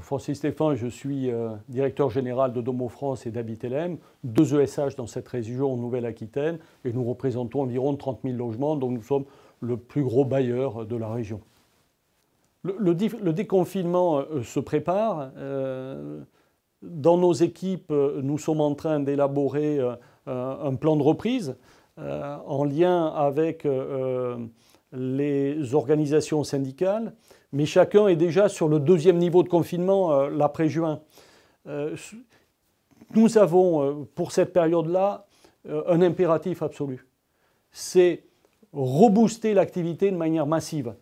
Francis Stéphane, je suis euh, directeur général de Domo France et d'Habitelem, deux ESH dans cette région Nouvelle-Aquitaine, et nous représentons environ 30 000 logements, donc nous sommes le plus gros bailleur euh, de la région. Le, déconfinement euh, se prépare. dans nos équipes, nous sommes en train d'élaborer un plan de reprise en lien avec les organisations syndicales, mais chacun est déjà sur le deuxième niveau de confinement, euh, l'après-juin. Euh, nous avons, euh, pour cette période-là, un impératif absolu. C'est rebooster l'activité de manière massive.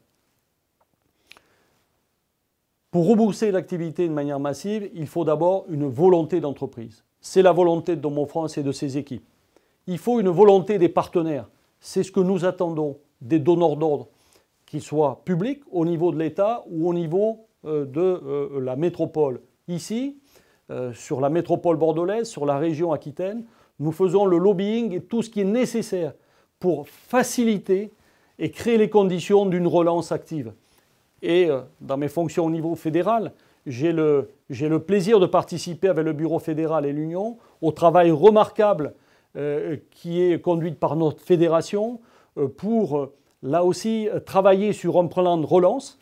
Pour rebooster l'activité de manière massive, il faut d'abord une volonté d'entreprise. C'est la volonté de Domo France et de ses équipes. Il faut une volonté des partenaires. C'est ce que nous attendons des donneurs d'ordre, qu'ils soient publics au niveau de l'État ou au niveau euh, de euh, la métropole. Ici, euh, sur la métropole bordelaise, sur la région Aquitaine, nous faisons le lobbying et tout ce qui est nécessaire pour faciliter et créer les conditions d'une relance active. Et dans mes fonctions au niveau fédéral, j'ai le, plaisir de participer avec le Bureau fédéral et l'Union au travail remarquable qui est conduit par notre fédération euh, pour, euh, là aussi, euh, travailler sur un plan de relance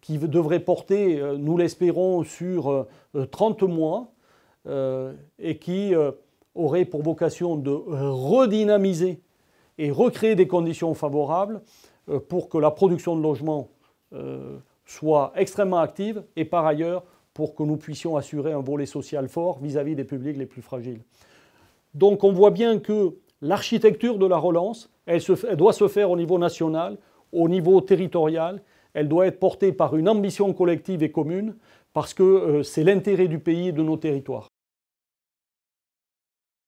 qui devrait porter, nous l'espérons, sur 30 mois et qui aurait pour vocation de redynamiser et recréer des conditions favorables pour que la production de logements soit extrêmement active et par ailleurs pour que nous puissions assurer un volet social fort vis-à-vis -vis des publics les plus fragiles. Donc on voit bien que l'architecture de la relance, elle, doit se faire au niveau national, au niveau territorial, elle doit être portée par une ambition collective et commune, parce que euh, c'est l'intérêt du pays et de nos territoires.